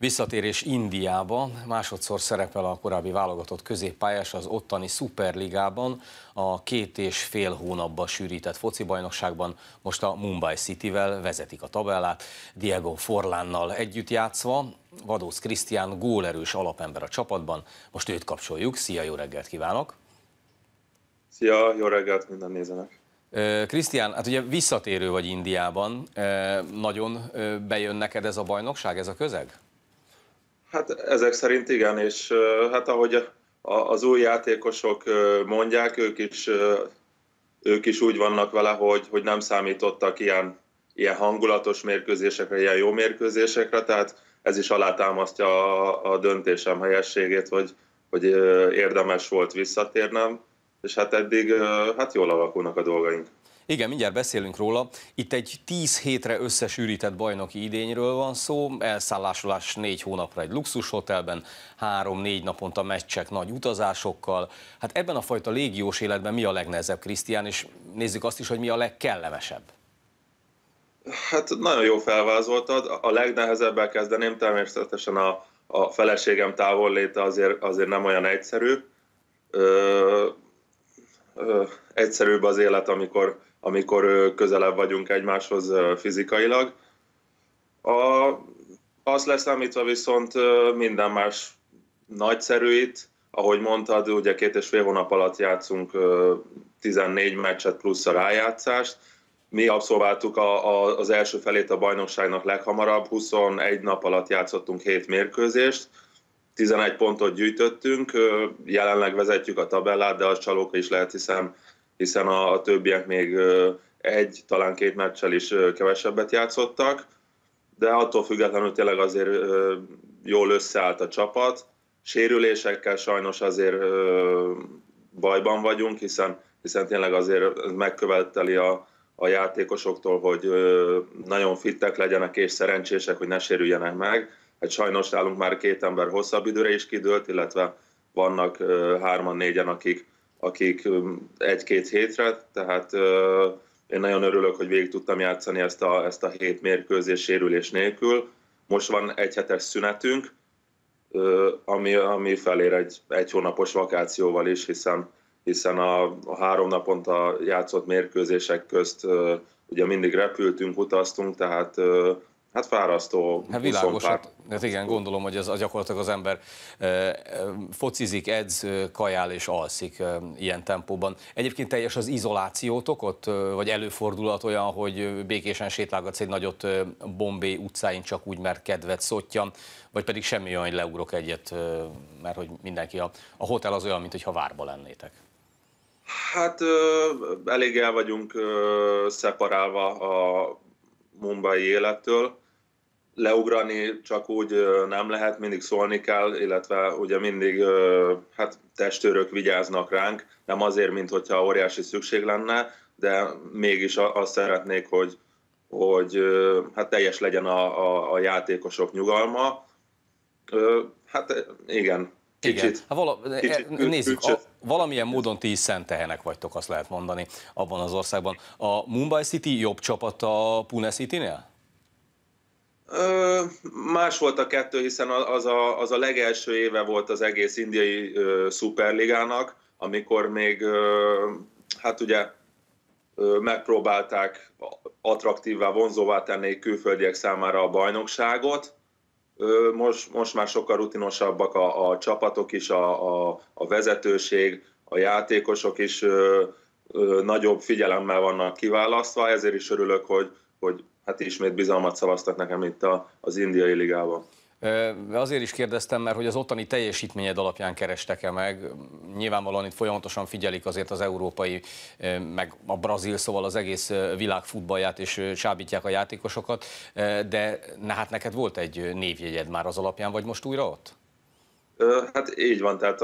Visszatérés Indiába, másodszor szerepel a korábbi válogatott középpályás az ottani Superligában, a két és fél hónapba sűrített focibajnokságban, most a Mumbai City-vel vezetik a tabellát, Diego Forlánnal együtt játszva, Vadósz Krisztián gólerős alapember a csapatban, most őt kapcsoljuk, szia, jó reggelt kívánok! Szia, jó reggelt minden nézőnek! Krisztián, hát ugye visszatérő vagy Indiában, nagyon bejön neked ez a bajnokság, ez a közeg? Hát ezek szerint igen, és hát ahogy az új játékosok mondják, ők is, ők is úgy vannak vele, hogy, hogy nem számítottak ilyen, ilyen hangulatos mérkőzésekre, ilyen jó mérkőzésekre, tehát ez is alátámasztja a, a döntésem helyességét, hogy, hogy érdemes volt visszatérnem, és hát eddig hát jól alakulnak a dolgaink. Igen, mindjárt beszélünk róla. Itt egy 10 hétre összesűrített bajnoki idényről van szó, elszállásolás 4 hónapra egy luxushotelben, 3-4 naponta meccsek nagy utazásokkal. Hát ebben a fajta légiós életben mi a legnehezebb, Krisztián, és nézzük azt is, hogy mi a legkellemesebb. Hát nagyon jó felvázoltad. A legnehezebbel kezdeném, természetesen a, a feleségem léte azért, azért nem olyan egyszerű. Ö, ö, egyszerűbb az élet, amikor amikor közelebb vagyunk egymáshoz fizikailag. A, azt leszámítva viszont minden más nagyszerűit, ahogy mondtad, ugye két és fél hónap alatt játszunk 14 meccset plusz a rájátszást. Mi abszolváltuk a, a, az első felét a bajnokságnak leghamarabb, 21 nap alatt játszottunk 7 mérkőzést, 11 pontot gyűjtöttünk, jelenleg vezetjük a tabellát, de az csalóka is lehet, hiszen hiszen a, többiek még egy, talán két meccsel is kevesebbet játszottak, de attól függetlenül tényleg azért jól összeállt a csapat. Sérülésekkel sajnos azért bajban vagyunk, hiszen, hiszen tényleg azért megköveteli a, a játékosoktól, hogy nagyon fittek legyenek és szerencsések, hogy ne sérüljenek meg. Hát sajnos nálunk már két ember hosszabb időre is kidőlt, illetve vannak hárman-négyen, akik akik egy-két hétre, tehát én nagyon örülök, hogy végig tudtam játszani ezt a, ezt a hét mérkőzés sérülés nélkül. Most van egy hetes szünetünk, ami, ami felér egy, egy hónapos vakációval is, hiszen, hiszen a, a három naponta játszott mérkőzések közt ugye mindig repültünk, utaztunk, tehát Hát fárasztó. Hát világos, hát, hát igen, gondolom, hogy ez a gyakorlatilag az ember e, focizik, edz, kajál és alszik e, ilyen tempóban. Egyébként teljes az izolációtok ott, vagy előfordulat olyan, hogy békésen sétlágatsz egy nagyot Bombé utcáin csak úgy, mert kedvet szottyan, vagy pedig semmi olyan, hogy leugrok egyet, mert hogy mindenki a, a hotel az olyan, mint várba lennétek. Hát ö, elég el vagyunk ö, szeparálva a mumbai élettől leugrani csak úgy nem lehet, mindig szólni kell, illetve ugye mindig hát testőrök vigyáznak ránk, nem azért, mint hogyha óriási szükség lenne, de mégis azt szeretnék, hogy, hogy hát teljes legyen a, a, a játékosok nyugalma. Hát igen, Kicsit. Igen. Hát vala, e, kicsit e, nézzük, a, valamilyen módon ti is szentehenek vagytok, azt lehet mondani abban az országban. A Mumbai City jobb csapat a Pune City-nél? más volt a kettő, hiszen az a, az a legelső éve volt az egész indiai ö, szuperligának, amikor még, ö, hát ugye ö, megpróbálták attraktívvá, vonzóvá tenni külföldiek számára a bajnokságot. Ö, most, most már sokkal rutinosabbak a, a csapatok is, a, a, a vezetőség, a játékosok is ö, ö, nagyobb figyelemmel vannak kiválasztva, ezért is örülök, hogy, hogy hát ismét bizalmat szavaztak nekem itt a, az indiai ligában. Azért is kérdeztem, mert hogy az ottani teljesítményed alapján kerestek-e meg. Nyilvánvalóan itt folyamatosan figyelik azért az európai, meg a brazil, szóval az egész világ futballját, és csábítják a játékosokat, de ne, hát neked volt egy névjegyed már az alapján, vagy most újra ott? Hát így van, tehát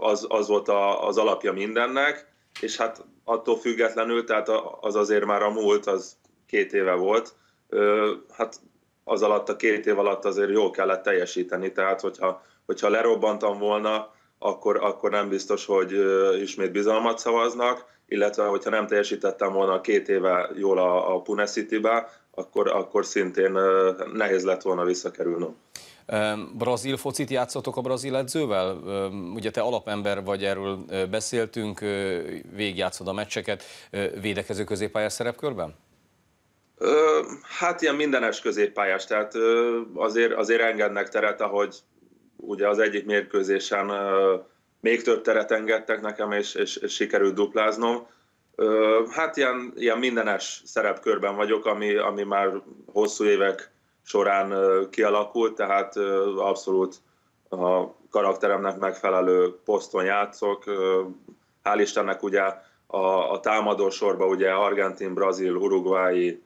az, az volt az alapja mindennek, és hát attól függetlenül, tehát az azért már a múlt, az két éve volt, hát az alatt a két év alatt azért jól kellett teljesíteni, tehát hogyha, hogyha lerobbantam volna, akkor, akkor nem biztos, hogy ismét bizalmat szavaznak, illetve hogyha nem teljesítettem volna a két éve jól a, a Pune City-be, akkor, akkor szintén nehéz lett volna visszakerülnöm. Brazil focit játszottok a brazil edzővel? Ugye te alapember vagy, erről beszéltünk, végigjátszod a meccseket védekező középpályás szerepkörben? Hát ilyen mindenes középpályás, tehát azért, azért engednek teret, ahogy ugye az egyik mérkőzésen még több teret engedtek nekem, és, és, és sikerült dupláznom. Hát ilyen, ilyen mindenes szerepkörben vagyok, ami, ami már hosszú évek során kialakult, tehát abszolút a karakteremnek megfelelő poszton játszok. Hál' Istennek ugye a, a támadó sorba ugye Argentin, Brazil, Uruguayi,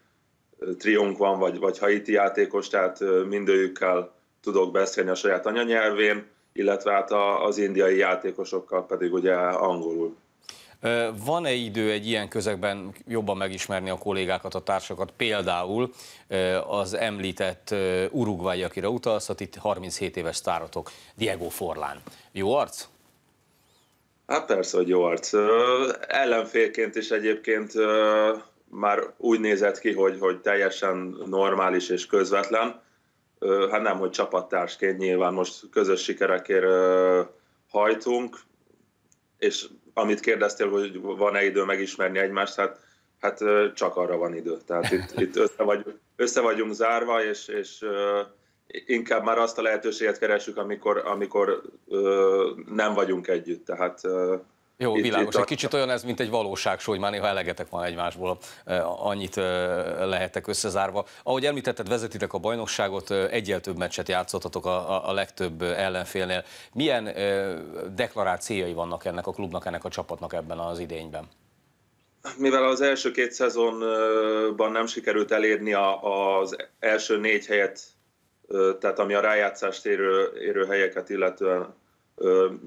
triunk van, vagy, vagy haiti játékos, tehát mindőjükkel tudok beszélni a saját anyanyelvén, illetve hát az indiai játékosokkal pedig ugye angolul. Van-e idő egy ilyen közegben jobban megismerni a kollégákat, a társakat? Például az említett Uruguay, akire utalsz, itt 37 éves sztárotok, Diego Forlán. Jó arc? Hát persze, hogy jó arc. Ellenfélként is egyébként már úgy nézett ki, hogy, hogy teljesen normális és közvetlen, hát nem, hogy csapattársként nyilván most közös sikerekért hajtunk, és amit kérdeztél, hogy van-e idő megismerni egymást, hát, hát csak arra van idő. Tehát itt, itt össze, vagyunk, össze vagyunk zárva, és, és inkább már azt a lehetőséget keresünk, amikor, amikor nem vagyunk együtt. Tehát jó, világos. egy kicsit olyan ez, mint egy valóság, hogy már néha elegetek van egymásból, annyit lehetek összezárva. Ahogy említetted, vezetitek a bajnokságot, egyel több meccset játszottatok a, a legtöbb ellenfélnél. Milyen deklarált céljai vannak ennek a klubnak, ennek a csapatnak ebben az idényben? Mivel az első két szezonban nem sikerült elérni az első négy helyet, tehát ami a rájátszást érő, érő helyeket illetően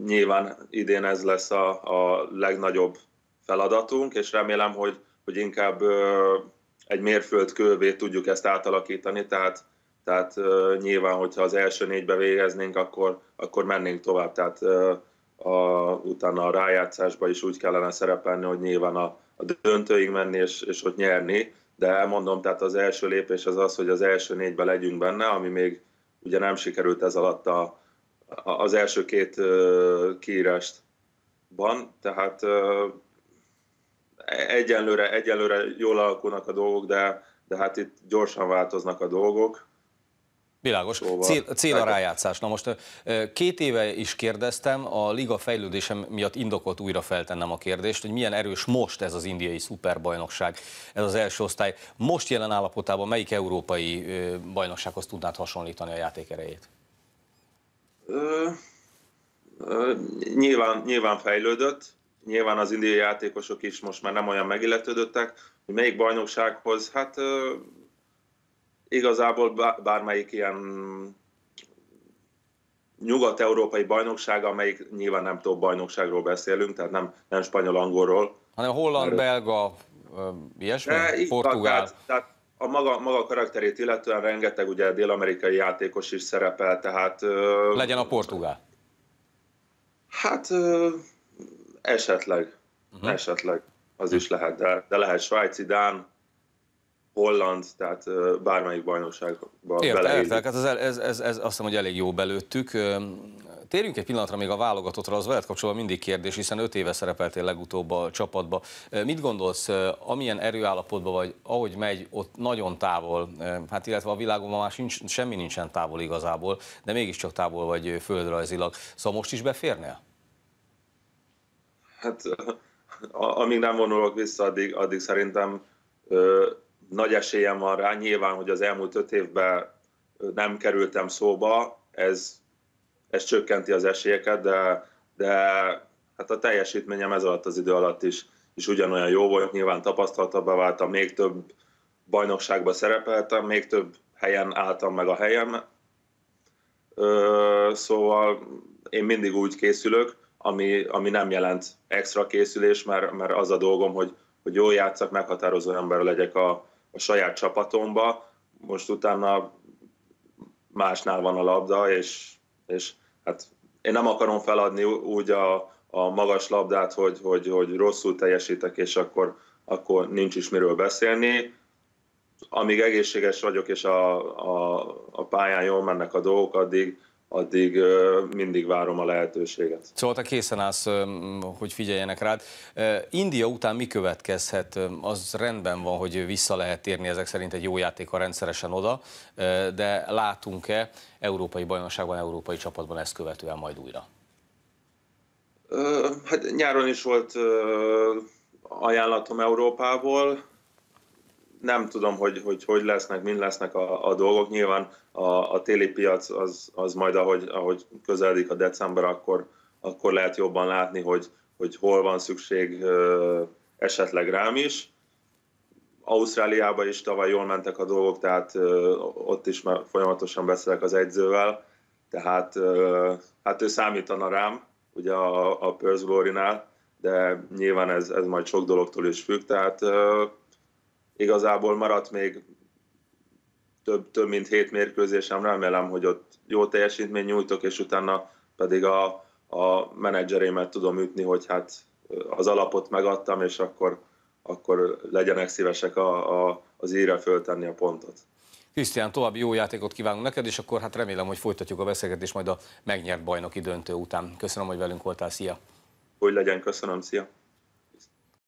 Nyilván idén ez lesz a, a legnagyobb feladatunk, és remélem, hogy, hogy inkább egy mérföldkővé tudjuk ezt átalakítani, tehát, tehát nyilván, hogyha az első négybe végeznénk, akkor, akkor mennénk tovább, tehát a, utána a rájátszásba is úgy kellene szerepelni, hogy nyilván a, a döntőig menni és, és ott nyerni, de elmondom, tehát az első lépés az az, hogy az első négybe legyünk benne, ami még ugye nem sikerült ez alatt a, az első két van, tehát egyenlőre, egyenlőre jól alakulnak a dolgok, de, de hát itt gyorsan változnak a dolgok. Világos. Szóval, Cél, cél a rájátszás. Na most két éve is kérdeztem, a liga fejlődésem miatt indokolt újra feltennem a kérdést, hogy milyen erős most ez az indiai szuperbajnokság, ez az első osztály. Most jelen állapotában melyik európai bajnoksághoz tudnád hasonlítani a játék erejét? nyilván, nyilván fejlődött, nyilván az indiai játékosok is most már nem olyan megilletődöttek, hogy melyik bajnoksághoz, hát ö, igazából bármelyik ilyen nyugat-európai bajnoksága, amelyik nyilván nem több bajnokságról beszélünk, tehát nem, nem spanyol-angolról. Hanem holland-belga, ilyesmi? E, Portugál? Tehát, tehát a maga, maga karakterét illetően rengeteg ugye dél-amerikai játékos is szerepel, tehát... Legyen a portugál. Hát esetleg, uh-huh. esetleg az uh-huh. is lehet, de, de lehet svájci, dán, holland, tehát bármelyik bajnokságba Érte, beleélik. Értek, hát ez, ez, ez, ez azt hiszem, hogy elég jó belőttük. Térjünk egy pillanatra még a válogatottra, az veled kapcsolatban mindig kérdés, hiszen öt éve szerepeltél legutóbb a csapatba. Mit gondolsz, amilyen erőállapotban vagy, ahogy megy, ott nagyon távol, hát illetve a világon már sincs, semmi nincsen távol igazából, de mégiscsak távol vagy földrajzilag. Szóval most is beférnél? Hát amíg nem vonulok vissza, addig, addig szerintem ö, nagy esélyem van rá. Nyilván, hogy az elmúlt öt évben nem kerültem szóba, ez ez csökkenti az esélyeket, de, de hát a teljesítményem ez alatt az idő alatt is, is ugyanolyan jó volt, nyilván tapasztaltabbá váltam, még több bajnokságban szerepeltem, még több helyen álltam meg a helyem, Ö, szóval én mindig úgy készülök, ami, ami nem jelent extra készülés, mert, mert az a dolgom, hogy, hogy jól játszak, meghatározó ember legyek a, a saját csapatomba, most utána másnál van a labda, és és hát én nem akarom feladni úgy a, a magas labdát, hogy, hogy, hogy rosszul teljesítek, és akkor, akkor nincs is miről beszélni. Amíg egészséges vagyok, és a, a, a pályán jól mennek a dolgok, addig, addig mindig várom a lehetőséget. Szóval te készen állsz, hogy figyeljenek rád. India után mi következhet? Az rendben van, hogy vissza lehet térni ezek szerint egy jó játéka rendszeresen oda, de látunk-e európai bajnokságban, európai csapatban ezt követően majd újra? Hát nyáron is volt ajánlatom Európából, nem tudom, hogy hogy, hogy lesznek, mind lesznek a, a dolgok. Nyilván a, a téli piac az, az majd, ahogy, ahogy közeledik a december, akkor, akkor lehet jobban látni, hogy, hogy hol van szükség esetleg rám is. Ausztráliában is tavaly jól mentek a dolgok, tehát ott is már folyamatosan beszélek az egyzővel, tehát hát ő számítana rám, ugye a, a Perth de nyilván ez, ez majd sok dologtól is függ, tehát igazából maradt még több, több mint hét mérkőzésem, remélem, hogy ott jó teljesítmény nyújtok, és utána pedig a, a menedzserémet tudom ütni, hogy hát az alapot megadtam, és akkor, akkor legyenek szívesek a, a, az íre föltenni a pontot. Krisztián, további jó játékot kívánunk neked, és akkor hát remélem, hogy folytatjuk a beszélgetést majd a megnyert bajnoki döntő után. Köszönöm, hogy velünk voltál, szia! Hogy legyen, köszönöm, szia!